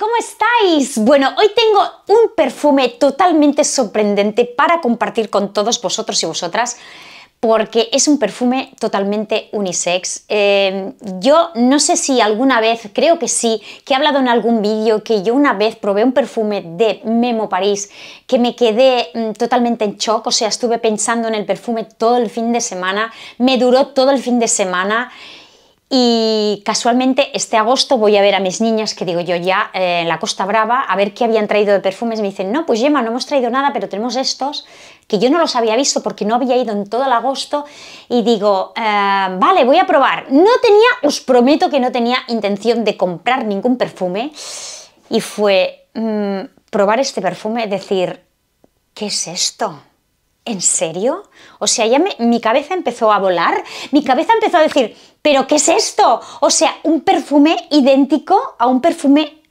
¿Cómo estáis? Bueno, hoy tengo un perfume totalmente sorprendente para compartir con todos vosotros y vosotras porque es un perfume totalmente unisex. Em, yo no sé si alguna vez, creo que sí, que he hablado en algún vídeo que yo una vez probé un perfume de Memo París que me quedé mm, totalmente en shock, o sea, estuve pensando en el perfume todo el fin de semana, me duró todo el fin de semana y casualmente este agosto voy a ver a mis niñas, que digo yo ya, eh, en la Costa Brava, a ver qué habían traído de perfumes. Me dicen, no, pues Gemma, no hemos traído nada, pero tenemos estos, que yo no los había visto porque no había ido en todo el agosto. Y digo, eh, vale, voy a probar. No tenía, os prometo que no tenía intención de comprar ningún perfume. Y fue mm, probar este perfume, decir, ¿qué es esto? ¿en serio? O sea, ya mi cabeza empezó a volar, mi cabeza empezó a decir, ¿pero qué es esto? O sea, un perfume idéntico a un perfume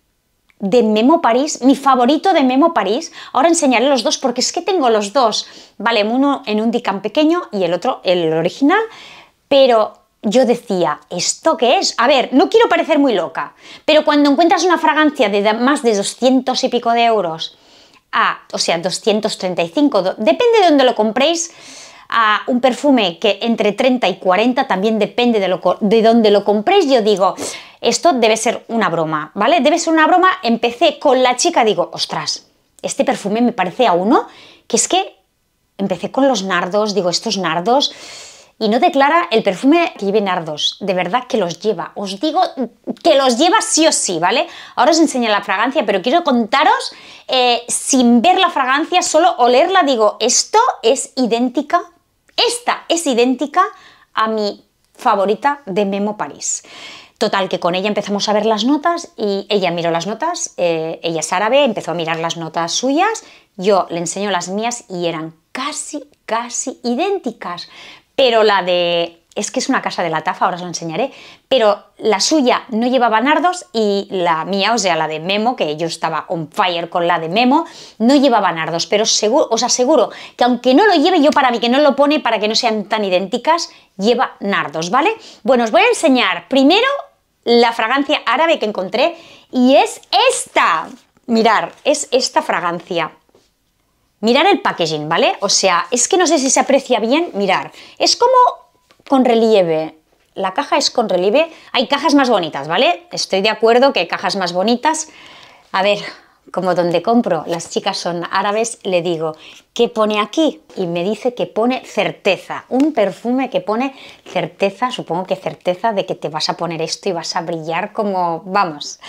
de Memo París, mi favorito de Memo París. Ahora enseñaré los dos porque es que tengo los dos. Vale, uno en un Dicam pequeño y el otro el original, pero yo decía, ¿esto qué es? A ver, no quiero parecer muy loca, pero cuando encuentras una fragancia de más de 200 y pico de euros o sea, 235, depende de dónde lo compréis, a un perfume que entre 30 y 40 también depende de, lo, de dónde lo compréis, yo digo, esto debe ser una broma, ¿vale? Debe ser una broma, empecé con la chica, digo, ostras, este perfume me parece a uno, que es que empecé con los nardos, digo, estos nardos y no declara el perfume que nardos. De verdad que los lleva. Os digo que los lleva sí o sí, ¿vale? Ahora os enseño la fragancia, pero quiero contaros, eh, sin ver la fragancia, solo olerla, digo, esto es idéntica, esta es idéntica a mi favorita de Memo París. Total, que con ella empezamos a ver las notas y ella miró las notas, eh, ella es árabe, empezó a mirar las notas suyas, yo le enseño las mías y eran casi, casi idénticas pero la de... Es que es una casa de la tafa, ahora os lo enseñaré, pero la suya no llevaba nardos y la mía, o sea, la de Memo, que yo estaba on fire con la de Memo, no llevaba nardos, pero os aseguro que aunque no lo lleve, yo para mí que no lo pone para que no sean tan idénticas, lleva nardos, ¿vale? Bueno, os voy a enseñar primero la fragancia árabe que encontré y es esta. Mirar, es esta fragancia. Mirar el packaging, ¿vale? O sea, es que no sé si se aprecia bien, mirar. Es como con relieve. La caja es con relieve. Hay cajas más bonitas, ¿vale? Estoy de acuerdo que hay cajas más bonitas. A ver, como donde compro, las chicas son árabes, le digo, ¿qué pone aquí? Y me dice que pone certeza, un perfume que pone certeza, supongo que certeza de que te vas a poner esto y vas a brillar como, vamos,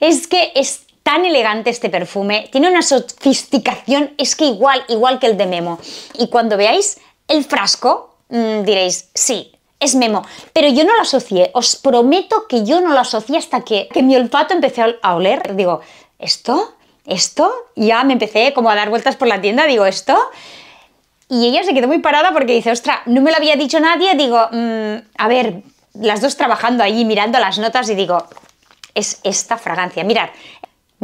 es que es tan elegante este perfume, tiene una sofisticación, es que igual, igual que el de Memo. Y cuando veáis el frasco, mm, diréis, sí, es Memo. Pero yo no lo asocié, os prometo que yo no lo asocié hasta que, mi olfato empezó a oler. Digo, ¿esto? ¿Esto? Ya me empecé como a dar vueltas por la tienda, digo, ¿esto? Y ella se quedó muy parada porque dice, ostra, no me lo había dicho nadie. Digo, mm, a ver, las dos trabajando allí, mirando las notas y digo, es esta fragancia. Mirad,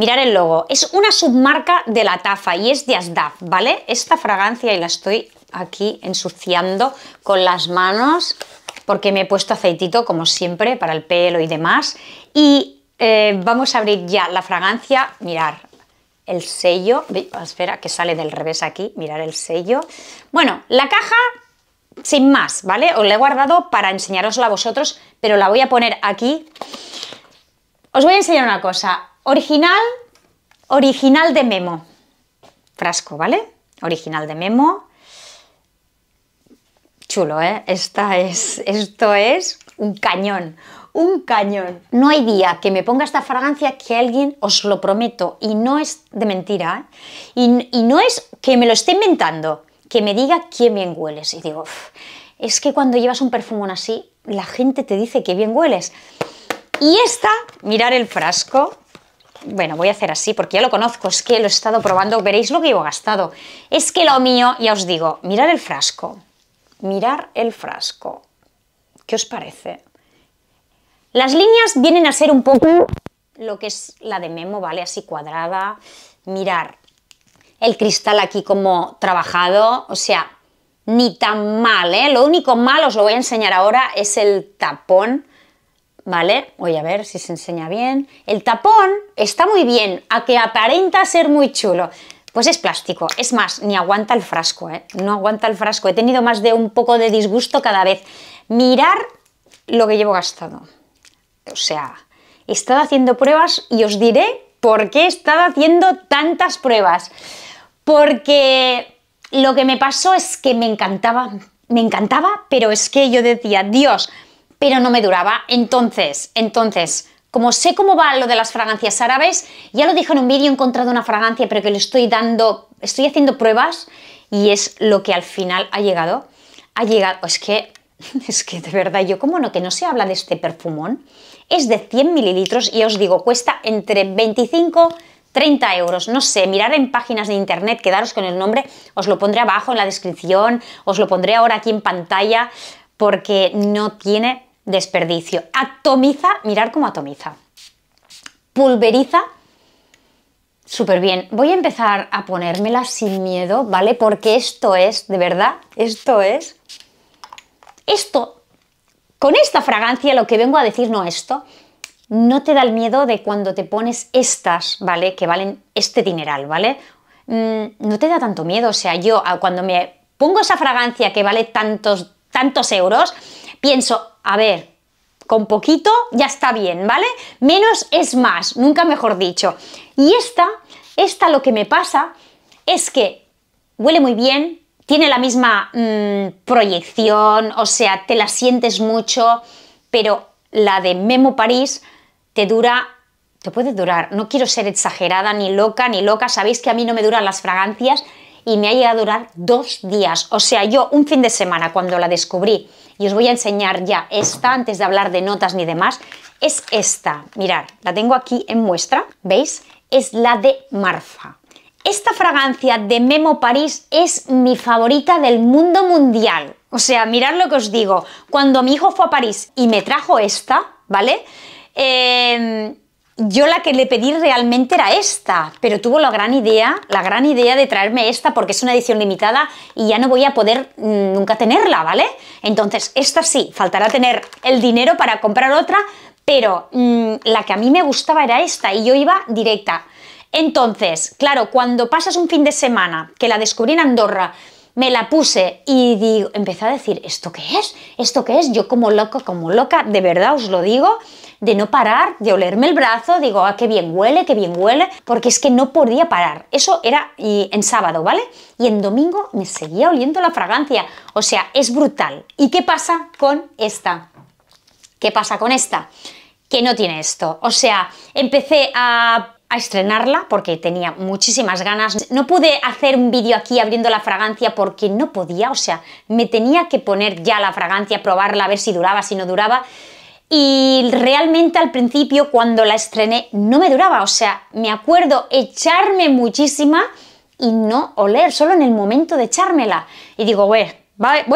Mirar el logo. Es una submarca de la Tafa y es de Asdaf, ¿vale? Esta fragancia, y la estoy aquí ensuciando con las manos porque me he puesto aceitito, como siempre, para el pelo y demás. Y eh, vamos a abrir ya la fragancia. Mirar el sello. Espera, que sale del revés aquí. Mirar el sello. Bueno, la caja sin más, ¿vale? Os la he guardado para enseñarosla a vosotros, pero la voy a poner aquí. Os voy a enseñar una cosa. Original, original de Memo. Frasco, ¿vale? Original de Memo. Chulo, ¿eh? Esta es, esto es un cañón, un cañón. No hay día que me ponga esta fragancia que alguien, os lo prometo, y no es de mentira, ¿eh? y, no es que me lo esté inventando, que me diga quién bien hueles. Y digo, es que cuando llevas un perfumón así, la gente te dice que bien hueles. Y esta, mirar el frasco, bueno, voy a hacer así porque ya lo conozco, es que lo he estado probando, veréis lo que he gastado. Es que lo mío, ya os digo, mirar el frasco, mirar el frasco. ¿Qué os parece? Las líneas vienen a ser un poco lo que es la de Memo, ¿vale? Así cuadrada. Mirar el cristal aquí como trabajado, o sea, ni tan mal, ¿eh? Lo único malo, os lo voy a enseñar ahora, es el tapón ¿vale? Voy a ver si se enseña bien. El tapón está muy bien, a que aparenta ser muy chulo. Pues es plástico, es más, ni aguanta el frasco, ¿eh? No aguanta el frasco, he tenido más de un poco de disgusto cada vez. Mirar lo que llevo gastado. O sea, he estado haciendo pruebas y os diré por qué he estado haciendo tantas pruebas. Porque lo que me pasó es que me encantaba, me encantaba, pero es que yo decía, Dios, pero no me duraba. Entonces, entonces, como sé cómo va lo de las fragancias árabes, ya lo dije en un vídeo, he encontrado una fragancia, pero que le estoy dando, estoy haciendo pruebas y es lo que al final ha llegado. Ha llegado, es que, es que de verdad, yo cómo no, que no se habla de este perfumón, es de 100 mililitros y os digo, cuesta entre 25 30 euros, no sé, mirar en páginas de internet, quedaros con el nombre, os lo pondré abajo en la descripción, os lo pondré ahora aquí en pantalla, porque no tiene desperdicio. Atomiza, mirar cómo atomiza. Pulveriza súper bien. Voy a empezar a ponérmela sin miedo, ¿vale? Porque esto es, de verdad, esto es... Esto, con esta fragancia lo que vengo a decir, no esto, no te da el miedo de cuando te pones estas, ¿vale? Que valen este dineral, ¿vale? Mm, no te da tanto miedo. O sea, yo cuando me pongo esa fragancia que vale tantos, tantos euros, pienso, a ver, con poquito ya está bien, ¿vale? Menos es más, nunca mejor dicho. Y esta, esta lo que me pasa es que huele muy bien, tiene la misma mm, proyección, o sea, te la sientes mucho, pero la de Memo París te dura, te puede durar, no quiero ser exagerada ni loca ni loca, sabéis que a mí no me duran las fragancias y me ha llegado a durar dos días, o sea, yo un fin de semana cuando la descubrí y os voy a enseñar ya esta antes de hablar de notas ni demás, es esta. Mirad, la tengo aquí en muestra, ¿veis? Es la de Marfa. Esta fragancia de Memo París es mi favorita del mundo mundial. O sea, mirad lo que os digo. Cuando mi hijo fue a París y me trajo esta, ¿vale? Eh, yo la que le pedí realmente era esta, pero tuvo la gran idea, la gran idea de traerme esta porque es una edición limitada y ya no voy a poder mm, nunca tenerla, ¿vale? Entonces, esta sí, faltará tener el dinero para comprar otra, pero mm, la que a mí me gustaba era esta y yo iba directa. Entonces, claro, cuando pasas un fin de semana que la descubrí en Andorra, me la puse y digo, empecé a decir, ¿esto qué es? ¿Esto qué es? Yo como loca, como loca, de verdad os lo digo, de no parar, de olerme el brazo, digo, ah, qué bien huele, qué bien huele, porque es que no podía parar. Eso era en sábado, ¿vale? Y en domingo me seguía oliendo la fragancia. O sea, es brutal. ¿Y qué pasa con esta? ¿Qué pasa con esta? Que no tiene esto. O sea, empecé a a estrenarla porque tenía muchísimas ganas. No pude hacer un vídeo aquí abriendo la fragancia porque no podía, o sea, me tenía que poner ya la fragancia, probarla, a ver si duraba, si no duraba. Y realmente al principio cuando la estrené no me duraba, o sea, me acuerdo echarme muchísima y no oler, solo en el momento de echármela. Y digo, voy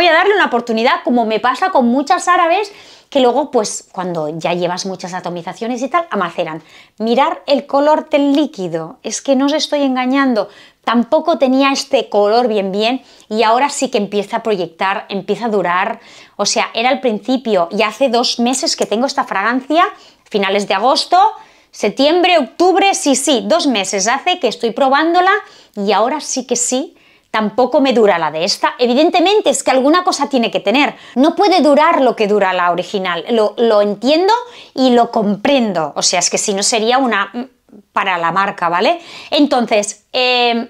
a darle una oportunidad como me pasa con muchas árabes que luego, pues cuando ya llevas muchas atomizaciones y tal, amaceran. Mirar el color del líquido, es que no os estoy engañando, tampoco tenía este color bien bien y ahora sí que empieza a proyectar, empieza a durar, o sea, era al principio y hace dos meses que tengo esta fragancia, finales de agosto, septiembre, octubre, sí, sí, dos meses hace que estoy probándola y ahora sí que sí tampoco me dura la de esta. Evidentemente es que alguna cosa tiene que tener. No puede durar lo que dura la original. Lo, lo entiendo y lo comprendo. O sea, es que si no sería una mm, para la marca, ¿vale? Entonces, em,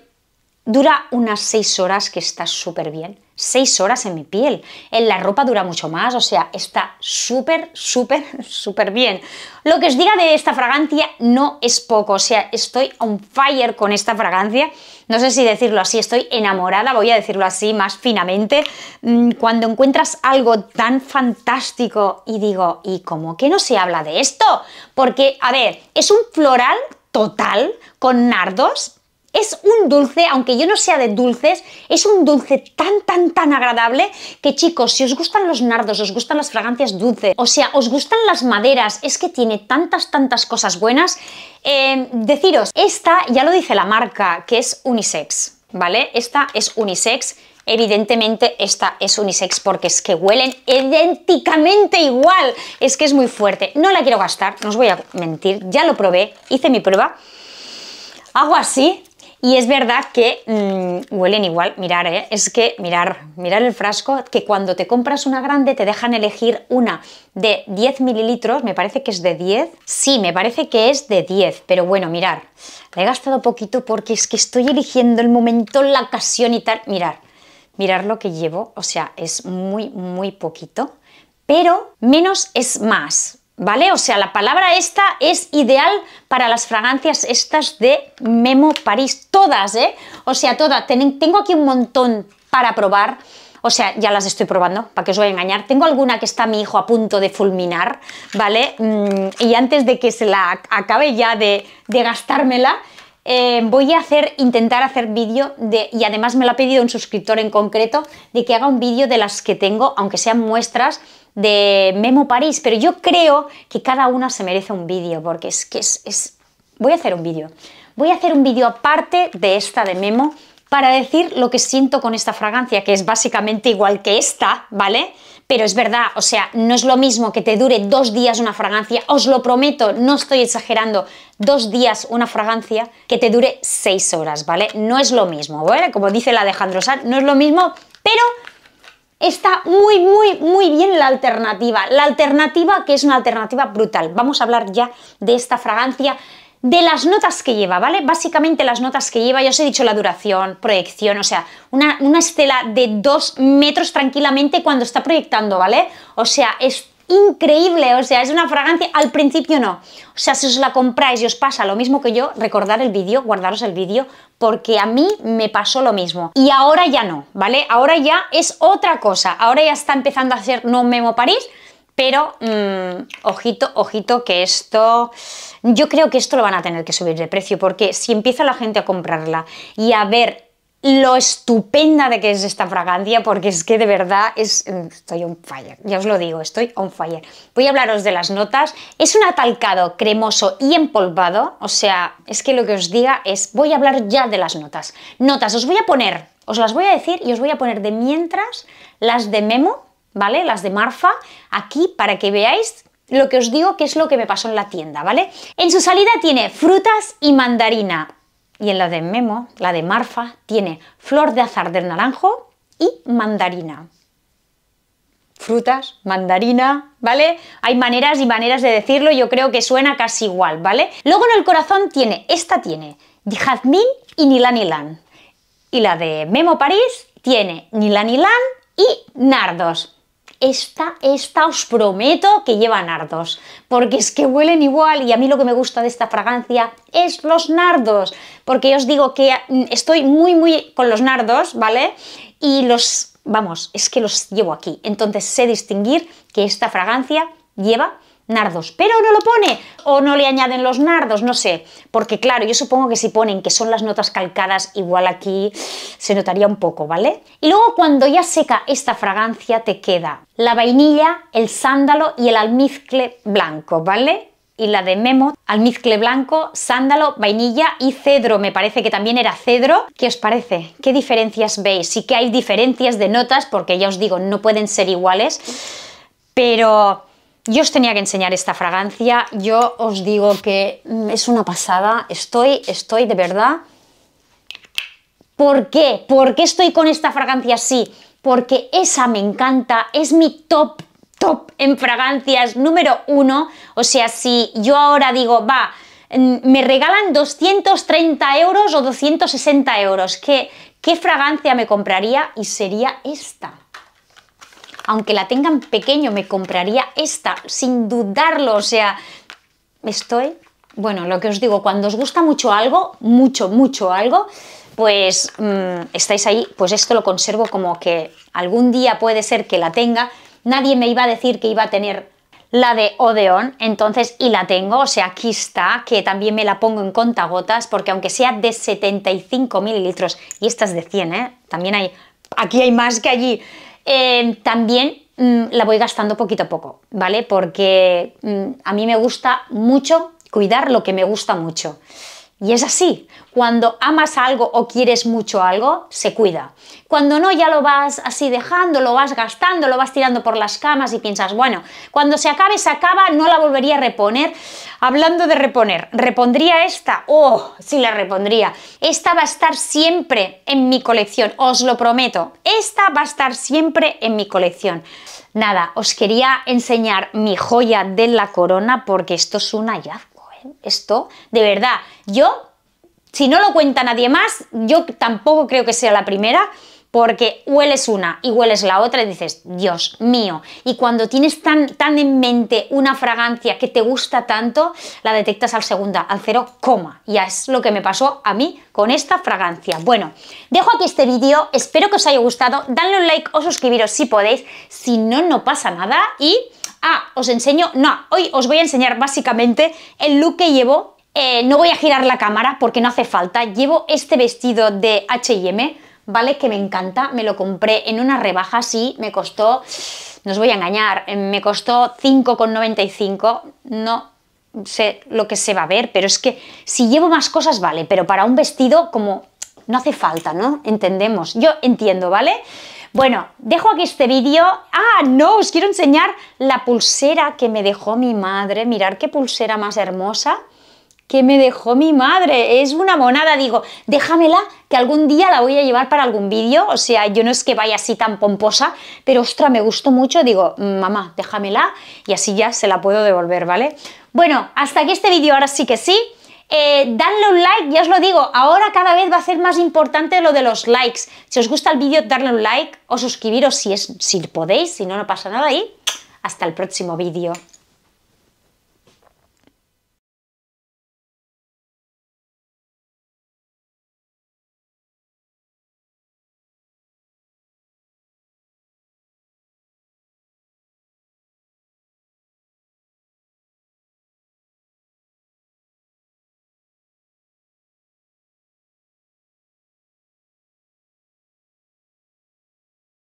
Dura unas 6 horas que está súper bien. 6 horas en mi piel. En la ropa dura mucho más, o sea, está súper, súper, súper bien. Lo que os diga de esta fragancia no es poco, o sea, estoy on fire con esta fragancia. No sé si decirlo así, estoy enamorada, voy a decirlo así más finamente. Mm, cuando encuentras algo tan fantástico y digo, ¿y cómo que no se habla de esto? Porque, a ver, es un floral total con nardos es un dulce, aunque yo no sea de dulces, es un dulce tan, tan, tan agradable que chicos, si os gustan los nardos, os gustan las fragancias dulces, o sea, os gustan las maderas, es que tiene tantas, tantas cosas buenas, eh, deciros, esta ya lo dice la marca, que es unisex, ¿vale? Esta es unisex, Evidentemente esta es unisex porque es que huelen idénticamente igual. Es que es muy fuerte. No la quiero gastar, no os voy a mentir. Ya lo probé, hice mi prueba. Hago así, y es verdad que mm, huelen igual, mirar, ¿eh? es que mirar, mirar el frasco, que cuando te compras una grande te dejan elegir una de 10 mililitros, me parece que es de 10, sí, me parece que es de 10, pero bueno, mirar, le he gastado poquito porque es que estoy eligiendo el momento, la ocasión y tal, mirar, mirar lo que llevo, o sea, es muy, muy poquito, pero menos es más, ¿Vale? O sea, la palabra esta es ideal para las fragancias estas de Memo París. Todas, ¿eh? O sea, todas. tengo aquí un montón para probar. O sea, ya las estoy probando, para que os voy a engañar. Tengo alguna que está mi hijo a punto de fulminar, ¿vale? Mm, y antes de que se la acabe ya de, gastármela, eh, voy a hacer, intentar hacer vídeo de, y además me lo ha pedido un suscriptor en concreto, de que haga un vídeo de las que tengo, aunque sean muestras, de Memo París, pero yo creo que cada una se merece un vídeo, porque es que es... es... Voy a hacer un vídeo. Voy a hacer un vídeo aparte de esta de Memo para decir lo que siento con esta fragancia, que es básicamente igual que esta, ¿vale? Pero es verdad, o sea, no es lo mismo que te dure dos días una fragancia, os lo prometo, no estoy exagerando, dos días una fragancia que te dure seis horas, ¿vale? No es lo mismo, ¿vale? Como dice la de Alejandro no es lo mismo, pero está muy, muy, muy bien la alternativa. La alternativa que es una alternativa brutal. Vamos a hablar ya de esta fragancia de las notas que lleva, ¿vale? Básicamente las notas que lleva, ya os he dicho la duración, proyección, o sea, una, estela de 2 metros tranquilamente cuando está proyectando, ¿vale? O sea, es increíble, o sea, es una fragancia, al principio no. O sea, si os la compráis y os pasa lo mismo que yo, recordar el vídeo, guardaros el vídeo, porque a mí me pasó lo mismo. Y ahora ya no, ¿vale? Ahora ya es otra cosa, ahora ya está empezando a hacer No Memo París, pero, mm, ojito, ojito, que esto, yo creo que esto lo van a tener que subir de precio, porque si empieza la gente a comprarla y a ver lo estupenda de que es esta fragancia, porque es que de verdad es, em, estoy on fire, ya os lo digo, estoy on fire. Voy a hablaros de las notas. Es un atalcado cremoso y empolvado, o sea, es que lo que os diga es, voy a hablar ya de las notas. Notas, os voy a poner, os las voy a decir y os voy a poner de mientras las de Memo, ¿vale? Las de Marfa, aquí para que veáis lo que os digo que es lo que me pasó en la tienda, ¿vale? En su salida tiene frutas y mandarina, y en la de Memo, la de Marfa, tiene flor de azar del naranjo y mandarina. Frutas, mandarina, ¿vale? Hay maneras y maneras de decirlo, yo creo que suena casi igual, ¿vale? Luego en el corazón tiene, esta tiene, jazmín y nilanilan. Y la de Memo París tiene nilanilan y nardos esta, esta os prometo que lleva nardos, porque es que huelen igual y a mí lo que me gusta de esta fragancia es los nardos, porque os digo que mm, estoy muy, muy con los nardos, ¿vale? Y los, vamos, es que los llevo aquí, entonces sé distinguir que esta fragancia lleva nardos, pero no lo pone o no le añaden los nardos, no sé, porque claro, yo supongo que si ponen que son las notas calcadas, igual aquí se notaría un poco, ¿vale? Y luego cuando ya seca esta fragancia te queda la vainilla, el sándalo y el almizcle blanco, ¿vale? Y la de Memo, almizcle blanco, sándalo, vainilla y cedro, me parece que también era cedro. ¿Qué os parece? ¿Qué diferencias veis? Sí que hay diferencias de notas, porque ya os digo, no pueden ser iguales, pero yo os tenía que enseñar esta fragancia, yo os digo que mm, es una pasada, estoy, estoy de verdad... ¿Por qué? ¿Por qué estoy con esta fragancia así? Porque esa me encanta, es mi top, top en fragancias número uno. O sea, si yo ahora digo, va, mm, me regalan 230 euros o 260 euros, ¿qué, qué fragancia me compraría? Y sería esta aunque la tengan pequeño, me compraría esta sin dudarlo. O sea, estoy... Bueno, lo que os digo, cuando os gusta mucho algo, mucho, mucho algo, pues mm, estáis ahí, pues esto lo conservo como que algún día puede ser que la tenga. Nadie me iba a decir que iba a tener la de Odeón. entonces, y la tengo, o sea, aquí está, que también me la pongo en contagotas, porque aunque sea de 75 mililitros, y esta es de 100, ¿eh? También hay, aquí hay más que allí, Em, también mm, la voy gastando poquito a poco, ¿vale? Porque mm, a mí me gusta mucho cuidar lo que me gusta mucho. Y es así, cuando amas algo o quieres mucho algo, se cuida. Cuando no, ya lo vas así dejando, lo vas gastando, lo vas tirando por las camas y piensas, bueno, cuando se acabe, se acaba, no la volvería a reponer. Hablando de reponer, ¿repondría esta? Oh, sí la repondría. Esta va a estar siempre en mi colección, os lo prometo. Esta va a estar siempre en mi colección. Nada, os quería enseñar mi joya de la corona porque esto es una ya ¿eh? esto, de verdad, yo, si no lo cuenta nadie más, yo tampoco creo que sea la primera, porque hueles una y hueles la otra y dices, Dios mío. Y cuando tienes tan, tan en mente una fragancia que te gusta tanto, la detectas al segunda, al cero coma. ya es lo que me pasó a mí con esta fragancia. Bueno, dejo aquí este vídeo, espero que os haya gustado, dadle un like o suscribiros si podéis, si no, no pasa nada y ah, os enseño, no, hoy os voy a enseñar básicamente el look que llevo. Eh, no voy a girar la cámara porque no hace falta. Llevo este vestido de H&M, ¿vale? Que me encanta, me lo compré en una rebaja, sí, me costó, no os voy a engañar, eh, me costó 5,95, no sé lo que se va a ver, pero es que si llevo más cosas vale, pero para un vestido como no hace falta, ¿no? Entendemos, yo entiendo, ¿vale? vale bueno, dejo aquí este vídeo. ¡Ah, no! Os quiero enseñar la pulsera que me dejó mi madre. Mirar qué pulsera más hermosa que me dejó mi madre. Es una monada, digo, déjamela, que algún día la voy a llevar para algún vídeo. O sea, yo no es que vaya así tan pomposa, pero ostra, me gustó mucho. Digo, mamá, déjamela y así ya se la puedo devolver, ¿vale? Bueno, hasta aquí este vídeo, ahora sí que sí. Eh, dadle un like, ya os lo digo, ahora cada vez va a ser más importante lo de los likes. Si os gusta el vídeo, darle un like o suscribiros si, si podéis, si no, no pasa nada y hasta el próximo vídeo.